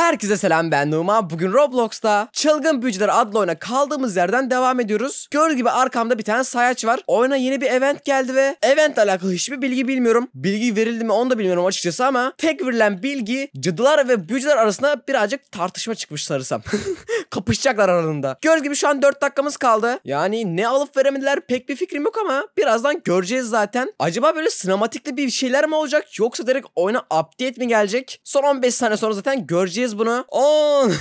Herkese selam ben Numa. Bugün Roblox'ta Çılgın Büyücüler adlı oyuna kaldığımız yerden devam ediyoruz. Gördüğünüz gibi arkamda bir tane sayaç var. Oyuna yeni bir event geldi ve eventle alakalı hiçbir bilgi bilmiyorum. Bilgi verildi mi onu da bilmiyorum açıkçası ama tek verilen bilgi cadılar ve büyücüler arasında birazcık tartışma çıkmış sanırsam. Kapışacaklar aralarında. Gördüğünüz gibi şu an 4 dakikamız kaldı. Yani ne alıp veremediler pek bir fikrim yok ama birazdan göreceğiz zaten. Acaba böyle sinematikli bir şeyler mi olacak yoksa direkt oyuna update mi gelecek? Son 15 sene sonra zaten göreceğiz Sayabiliriz bunu. 10,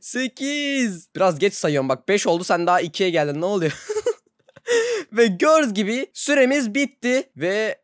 8. Biraz geç sayıyorum bak 5 oldu sen daha 2'ye geldin ne oluyor? ve gördüğünüz gibi süremiz bitti ve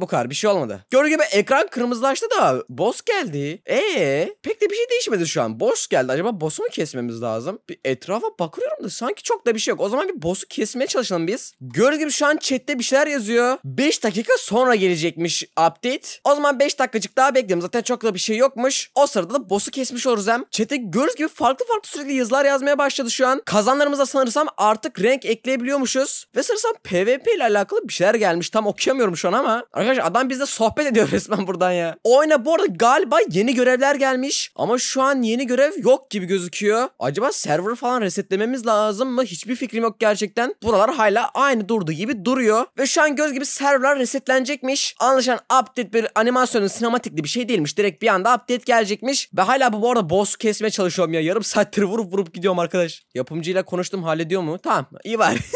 bu kadar bir şey olmadı. Gördüğün gibi ekran kırmızılaştı da boss geldi. Ee, pek de bir şey değişmedi şu an. Boss geldi. Acaba boss'u mu kesmemiz lazım? Bir etrafa bakıyorum da sanki çok da bir şey yok. O zaman bir boss'u kesmeye çalışalım biz. Gördüğün gibi şu an chatte bir şeyler yazıyor. 5 dakika sonra gelecekmiş update. O zaman 5 dakikacık daha bekleyelim. Zaten çok da bir şey yokmuş. O sırada da boss'u kesmiş oluruz hem. Chat'e gördüğünüz gibi farklı farklı sürekli yazılar yazmaya başladı şu an. Kazanlarımıza sanırsam artık renk ekleyebiliyormuşuz. Ve sanırsam PvP ile alakalı bir şeyler gelmiş. Tam okuyamıyorum şu an ama. Arkadaşlar Arkadaşlar adam bizle sohbet ediyor resmen buradan ya. Oyna bu arada galiba yeni görevler gelmiş. Ama şu an yeni görev yok gibi gözüküyor. Acaba server falan resetlememiz lazım mı? Hiçbir fikrim yok gerçekten. Buralar hala aynı durduğu gibi duruyor. Ve şu an göz gibi serverlar resetlenecekmiş. Anlaşılan update bir animasyonun sinematikli bir şey değilmiş. Direkt bir anda update gelecekmiş. Ve hala bu, bu arada boss kesmeye çalışıyorum ya. Yarım saattir vurup vurup gidiyorum arkadaş. Yapımcıyla konuştum hallediyor mu? Tamam iyi var.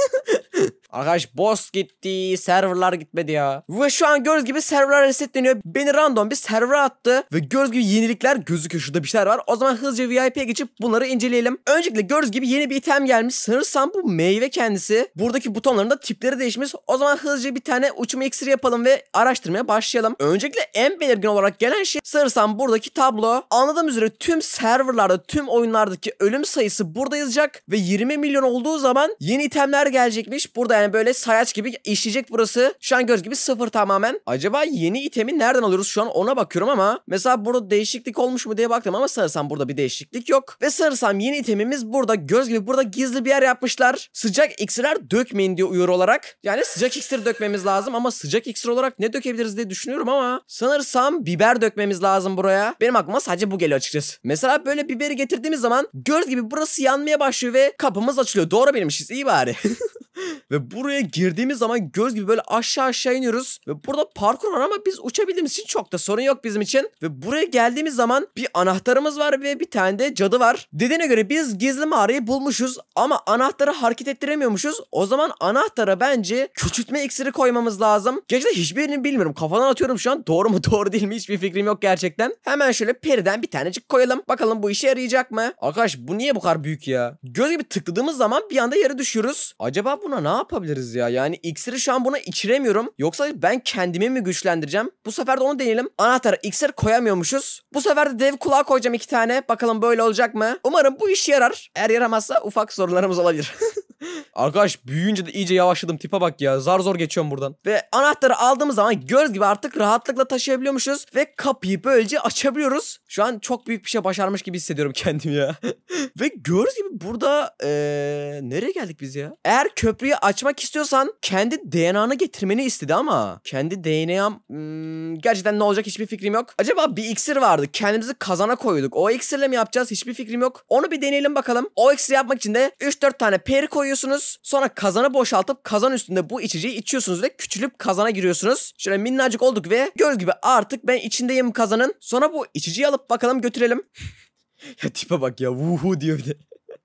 Arkadaş boss gitti. Serverlar gitmedi ya. Ve şu an gördüğünüz gibi serverlar resetleniyor. Beni random bir server attı. Ve gördüğünüz gibi yenilikler gözüküyor. Şurada bir şeyler var. O zaman hızlıca VIP'ye geçip bunları inceleyelim. Öncelikle gördüğünüz gibi yeni bir item gelmiş. Sanırsam bu meyve kendisi. Buradaki butonların da tipleri değişmiş. O zaman hızlıca bir tane uçma iksiri yapalım ve araştırmaya başlayalım. Öncelikle en belirgin olarak gelen şey sanırsam buradaki tablo. Anladığım üzere tüm serverlarda, tüm oyunlardaki ölüm sayısı burada yazacak. Ve 20 milyon olduğu zaman yeni itemler gelecekmiş. Burada yani böyle sayaç gibi işleyecek burası. Şu an göz gibi sıfır tamamen. Acaba yeni itemi nereden alıyoruz şu an ona bakıyorum ama. Mesela burada değişiklik olmuş mu diye baktım ama sanırsam burada bir değişiklik yok. Ve sanırsam yeni itemimiz burada göz gibi burada gizli bir yer yapmışlar. Sıcak iksirler dökmeyin diyor uyarı olarak. Yani sıcak iksir dökmemiz lazım ama sıcak iksir olarak ne dökebiliriz diye düşünüyorum ama. Sanırsam biber dökmemiz lazım buraya. Benim aklıma sadece bu geliyor açıkçası. Mesela böyle biberi getirdiğimiz zaman göz gibi burası yanmaya başlıyor ve kapımız açılıyor. Doğru bilmişiz iyi bari. Ve buraya girdiğimiz zaman göz gibi böyle aşağı aşağı iniyoruz. Ve burada parkur var ama biz uçabildiğimiz için çok da sorun yok bizim için. Ve buraya geldiğimiz zaman bir anahtarımız var ve bir tane de cadı var. Dediğine göre biz gizli mağarayı bulmuşuz ama anahtarı hareket ettiremiyormuşuz. O zaman anahtara bence küçültme iksiri koymamız lazım. Gerçekten hiçbirini bilmiyorum. Kafadan atıyorum şu an. Doğru mu doğru değil mi hiçbir fikrim yok gerçekten. Hemen şöyle periden bir tanecik koyalım. Bakalım bu işe yarayacak mı? Arkadaş bu niye bu kadar büyük ya? Göz gibi tıkladığımız zaman bir anda yere düşüyoruz. Acaba bu buna ne yapabiliriz ya? Yani iksiri şu an buna içiremiyorum. Yoksa ben kendimi mi güçlendireceğim? Bu sefer de onu deneyelim. Anahtar iksir koyamıyormuşuz. Bu sefer de dev kulağa koyacağım iki tane. Bakalım böyle olacak mı? Umarım bu iş yarar. Eğer yaramazsa ufak sorunlarımız olabilir. Arkadaş büyüyünce de iyice yavaşladım tipe bak ya. Zar zor geçiyorum buradan. Ve anahtarı aldığımız zaman göz gibi artık rahatlıkla taşıyabiliyormuşuz. Ve kapıyı böylece açabiliyoruz. Şu an çok büyük bir şey başarmış gibi hissediyorum kendimi ya. ve gördüğünüz gibi burada ee, nereye geldik biz ya? Eğer köprüyü açmak istiyorsan kendi DNA'nı getirmeni istedi ama. Kendi DNA'm hmm, gerçekten ne olacak hiçbir fikrim yok. Acaba bir iksir vardı. Kendimizi kazana koyduk. O iksirle mi yapacağız hiçbir fikrim yok. Onu bir deneyelim bakalım. O iksiri yapmak için de 3-4 tane peri koyuyoruz koyuyorsunuz. Sonra kazanı boşaltıp kazan üstünde bu içeceği içiyorsunuz ve küçülüp kazana giriyorsunuz. Şöyle minnacık olduk ve göz gibi artık ben içindeyim kazanın. Sonra bu içiciyi alıp bakalım götürelim. ya tipe bak ya vuhu diyor bir de.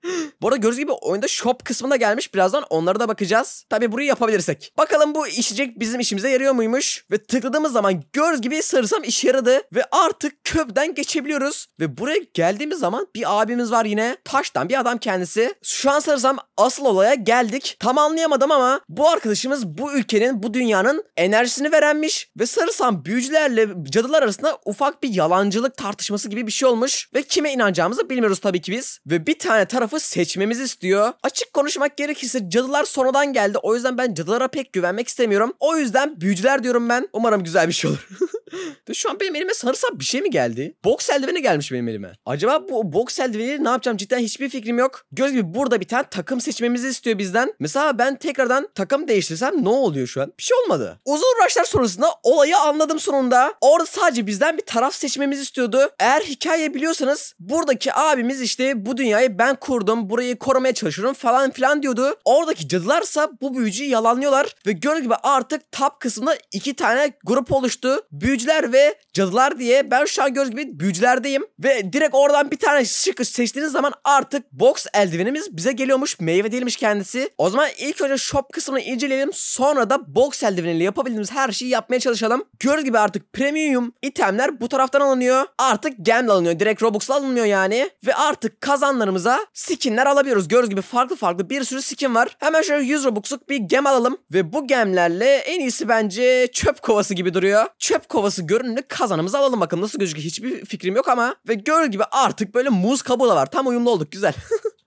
Bu arada gördüğünüz gibi oyunda shop kısmına gelmiş. Birazdan onlara da bakacağız. Tabii burayı yapabilirsek. Bakalım bu içecek bizim işimize yarıyor muymuş? Ve tıkladığımız zaman gördüğünüz gibi sarısam işe yaradı. Ve artık köprüden geçebiliyoruz. Ve buraya geldiğimiz zaman bir abimiz var yine. Taştan bir adam kendisi. Şu an sarısam asıl olaya geldik. Tam anlayamadım ama bu arkadaşımız bu ülkenin, bu dünyanın enerjisini verenmiş. Ve sarısam büyücülerle cadılar arasında ufak bir yalancılık tartışması gibi bir şey olmuş. Ve kime inanacağımızı bilmiyoruz tabii ki biz. Ve bir tane tarafı tarafı seçmemizi istiyor. Açık konuşmak gerekirse cadılar sonradan geldi. O yüzden ben cadılara pek güvenmek istemiyorum. O yüzden büyücüler diyorum ben. Umarım güzel bir şey olur. Şu an benim elime sarı sap bir şey mi geldi? Boks eldiveni gelmiş benim elime. Acaba bu boks eldiveni ne yapacağım cidden hiçbir fikrim yok. Göz gibi burada bir tane takım seçmemizi istiyor bizden. Mesela ben tekrardan takım değiştirsem ne oluyor şu an? Bir şey olmadı. Uzun uğraşlar sonrasında olayı anladım sonunda. Orada sadece bizden bir taraf seçmemizi istiyordu. Eğer hikaye biliyorsanız buradaki abimiz işte bu dünyayı ben kurdum. Burayı korumaya çalışıyorum falan filan diyordu. Oradaki cadılarsa bu büyücüyü yalanlıyorlar. Ve gördüğünüz gibi artık tap kısmında iki tane grup oluştu. Büyü büyücüler ve cadılar diye ben şu an gördüğünüz gibi büyücülerdeyim. Ve direkt oradan bir tane çıkış seçtiğiniz zaman artık box eldivenimiz bize geliyormuş. Meyve değilmiş kendisi. O zaman ilk önce shop kısmını inceleyelim. Sonra da box eldiveniyle yapabildiğimiz her şeyi yapmaya çalışalım. Gördüğünüz gibi artık premium itemler bu taraftan alınıyor. Artık gem alınıyor. Direkt robuxla alınmıyor yani. Ve artık kazanlarımıza skinler alabiliyoruz. Gördüğünüz gibi farklı farklı bir sürü skin var. Hemen şöyle 100 robuxluk bir gem alalım. Ve bu gemlerle en iyisi bence çöp kovası gibi duruyor. Çöp kovası kovası görününü kazanımıza alalım bakalım nasıl gözüküyor. Hiçbir fikrim yok ama. Ve gör gibi artık böyle muz kabuğu da var. Tam uyumlu olduk güzel.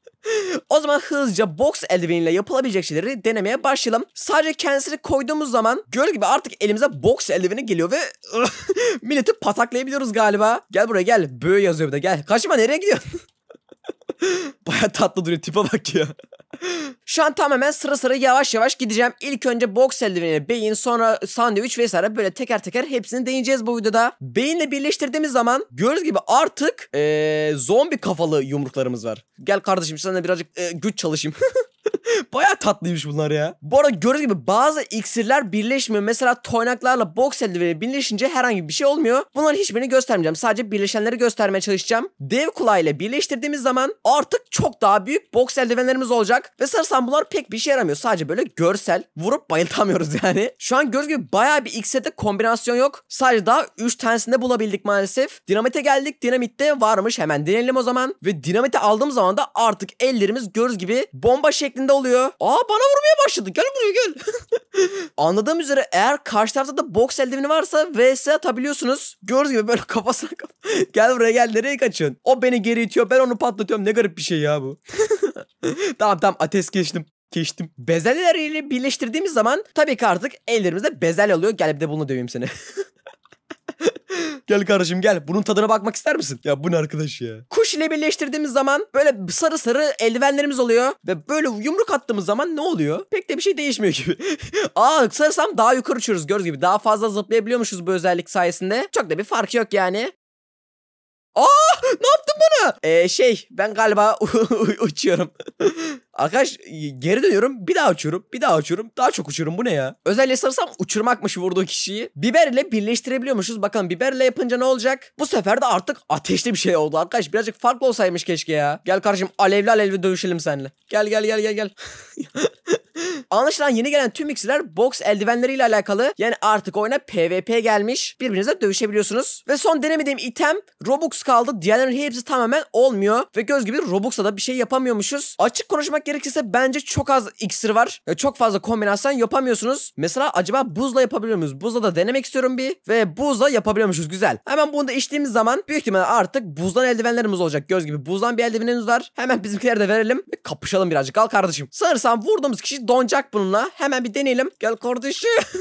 o zaman hızlıca box eldiveniyle yapılabilecek şeyleri denemeye başlayalım. Sadece kendisini koyduğumuz zaman gör gibi artık elimize box eldiveni geliyor ve milleti pataklayabiliyoruz galiba. Gel buraya gel. böyle yazıyor bir de gel. Kaçma nereye gidiyorsun? Baya tatlı duruyor tipe bak ya. Şu an tamamen sıra sıra yavaş yavaş gideceğim. İlk önce boks eldiveni, beyin, sonra sandviç vesaire böyle teker teker hepsini deneyeceğiz bu videoda. Beyinle birleştirdiğimiz zaman gördüğünüz gibi artık ee, zombi kafalı yumruklarımız var. Gel kardeşim sana birazcık e, güç çalışayım. Baya tatlıymış bunlar ya. Bu arada gördüğünüz gibi bazı iksirler birleşmiyor. Mesela toynaklarla boks eldiveni birleşince herhangi bir şey olmuyor. Bunların hiçbirini göstermeyeceğim. Sadece birleşenleri göstermeye çalışacağım. Dev kulağıyla birleştirdiğimiz zaman artık çok daha büyük boks eldivenlerimiz olacak. Ve sarsan bunlar pek bir şey yaramıyor. Sadece böyle görsel. Vurup bayıltamıyoruz yani. Şu an gördüğünüz gibi baya bir iksirde kombinasyon yok. Sadece daha 3 tanesinde bulabildik maalesef. Dinamite geldik. Dinamitte varmış. Hemen denelim o zaman. Ve dinamite aldığım zaman da artık ellerimiz göz gibi bomba şeklinde oluyor? Aa bana vurmaya başladı. Gel buraya gel. Anladığım üzere eğer karşı tarafta da boks eldiveni varsa vs atabiliyorsunuz. Gördüğünüz gibi böyle kafasına kaf gel buraya gel nereye kaçın? O beni geri itiyor ben onu patlatıyorum. Ne garip bir şey ya bu. tamam tamam ateş geçtim geçtim. Bezelyeleri birleştirdiğimiz zaman tabii ki artık ellerimizde bezelye oluyor. Gel bir de bunu döveyim seni. Gel kardeşim gel. Bunun tadına bakmak ister misin? Ya bu ne arkadaş ya? Kuş ile birleştirdiğimiz zaman böyle sarı sarı eldivenlerimiz oluyor. Ve böyle yumruk attığımız zaman ne oluyor? Pek de bir şey değişmiyor gibi. Aa sarısam daha yukarı uçuyoruz gördüğünüz gibi. Daha fazla zıplayabiliyormuşuz bu özellik sayesinde. Çok da bir fark yok yani. Aa ne yaptın bana? Ee şey ben galiba uçuyorum. Arkadaş geri dönüyorum bir daha uçuyorum bir daha uçuyorum daha çok uçuyorum bu ne ya? Özel sarsam uçurmakmış vurduğu kişiyi. Biberle birleştirebiliyormuşuz bakalım biberle yapınca ne olacak? Bu sefer de artık ateşli bir şey oldu arkadaş birazcık farklı olsaymış keşke ya. Gel kardeşim alevli alevli dövüşelim seninle. Gel gel gel gel gel. Anlaşılan yeni gelen tüm iksirler box eldivenleriyle alakalı. Yani artık oyuna PvP gelmiş. Birbirinizle dövüşebiliyorsunuz. Ve son denemediğim item Robux kaldı. Diğerlerin hepsi tamamen olmuyor. Ve göz gibi Robux'la da bir şey yapamıyormuşuz. Açık konuşmak gerekirse bence çok az iksir var. Yani çok fazla kombinasyon yapamıyorsunuz. Mesela acaba buzla yapabiliyor muyuz? Buzla da denemek istiyorum bir. Ve buzla yapabiliyormuşuz. Güzel. Hemen bunu da içtiğimiz zaman büyük ihtimalle artık buzdan eldivenlerimiz olacak. Göz gibi buzdan bir eldivenimiz var. Hemen bizimkileri de verelim. Ve kapışalım birazcık. Al kardeşim. Sanırsam vurduğumuz kişi Donca olacak bununla. Hemen bir deneyelim. Gel kardeşim.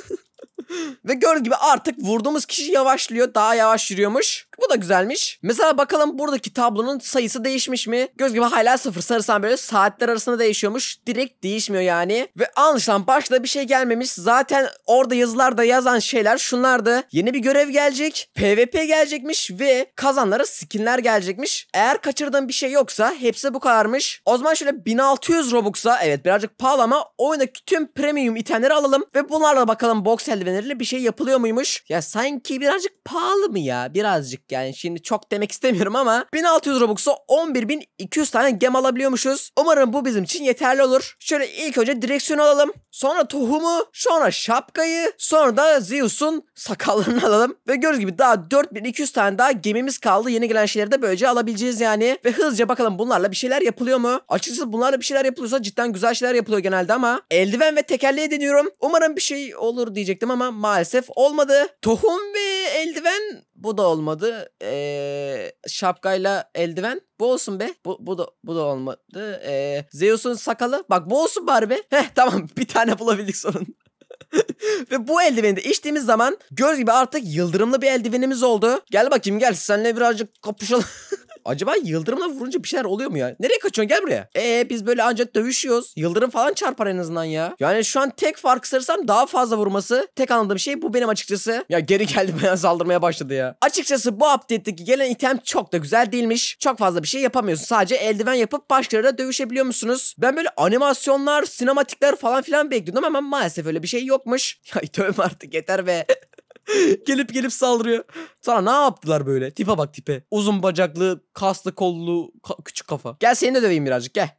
Ve gördüğünüz gibi artık vurduğumuz kişi yavaşlıyor. Daha yavaş yürüyormuş. Bu da güzelmiş. Mesela bakalım buradaki tablonun sayısı değişmiş mi? Göz gibi hala sıfır. Sarısan böyle saatler arasında değişiyormuş. Direkt değişmiyor yani. Ve anlaşılan başta bir şey gelmemiş. Zaten orada yazılarda yazan şeyler şunlardı. Yeni bir görev gelecek. PvP gelecekmiş ve kazanlara skinler gelecekmiş. Eğer kaçırdığım bir şey yoksa hepsi bu kadarmış. O zaman şöyle 1600 Robux'a evet birazcık pahalı ama oyundaki tüm premium itemleri alalım. Ve bunlarla bakalım box eldiveni malzemeleriyle bir şey yapılıyor muymuş? Ya sanki birazcık pahalı mı ya? Birazcık yani şimdi çok demek istemiyorum ama 1600 Robux'a 11.200 tane gem alabiliyormuşuz. Umarım bu bizim için yeterli olur. Şöyle ilk önce direksiyon alalım. Sonra tohumu, sonra şapkayı, sonra da Zeus'un sakallarını alalım. Ve gördüğünüz gibi daha 4200 tane daha gemimiz kaldı. Yeni gelen şeyleri de böylece alabileceğiz yani. Ve hızlıca bakalım bunlarla bir şeyler yapılıyor mu? Açıkçası bunlarla bir şeyler yapılıyorsa cidden güzel şeyler yapılıyor genelde ama eldiven ve tekerleği deniyorum. Umarım bir şey olur diyecektim ama maalesef olmadı. Tohum ve eldiven bu da olmadı. Ee, şapkayla eldiven bu olsun be. Bu, bu da bu da olmadı. Ee, Zeus'un sakalı bak bu olsun bari be. Heh tamam bir tane bulabildik sorun. Ve bu eldiveni de içtiğimiz zaman göz gibi artık yıldırımlı bir eldivenimiz oldu. Gel bakayım gel senle birazcık kapışalım. Acaba yıldırımla vurunca bir şeyler oluyor mu ya? Nereye kaçıyorsun gel buraya. Ee biz böyle ancak dövüşüyoruz. Yıldırım falan çarpar en azından ya. Yani şu an tek fark sanırsam daha fazla vurması. Tek anladığım şey bu benim açıkçası. Ya geri geldi bana saldırmaya başladı ya. Açıkçası bu update'deki gelen item çok da güzel değilmiş. Çok fazla bir şey yapamıyorsun. Sadece eldiven yapıp başkalarıyla dövüşebiliyor musunuz? Ben böyle animasyonlar, sinematikler falan filan bekliyordum ama maalesef öyle bir şey yokmuş. Ya tövbe artık yeter be. gelip gelip saldırıyor. Sana ne yaptılar böyle? Tipe bak tipe. Uzun bacaklı, kaslı kollu, ka küçük kafa. Gel seni de döveyim birazcık gel.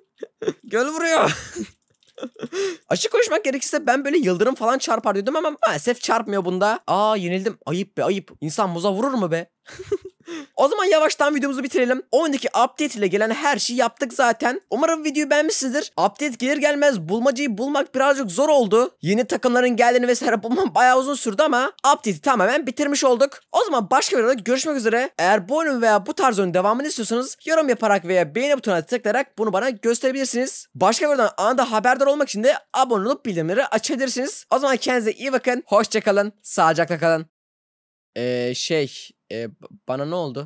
Göl vuruyor. Açık konuşmak gerekirse ben böyle yıldırım falan çarpar diyordum ama maalesef çarpmıyor bunda. Aa yenildim. Ayıp be ayıp. İnsan muza vurur mu be? o zaman yavaştan videomuzu bitirelim. Oyundaki update ile gelen her şeyi yaptık zaten. Umarım videoyu beğenmişsinizdir. Update gelir gelmez bulmacayı bulmak birazcık zor oldu. Yeni takımların geldiğini vesaire bulmam bayağı uzun sürdü ama update'i tamamen bitirmiş olduk. O zaman başka bir videoda görüşmek üzere. Eğer bu oyunun veya bu tarz oyunun devamını istiyorsanız yorum yaparak veya beğeni butonuna tıklayarak bunu bana gösterebilirsiniz. Başka bir videodan anında haberdar olmak için de abone olup bildirimleri açabilirsiniz. O zaman kendinize iyi bakın. Hoşçakalın. Sağlıcakla kalın. Ee, şey e, bana ne oldu?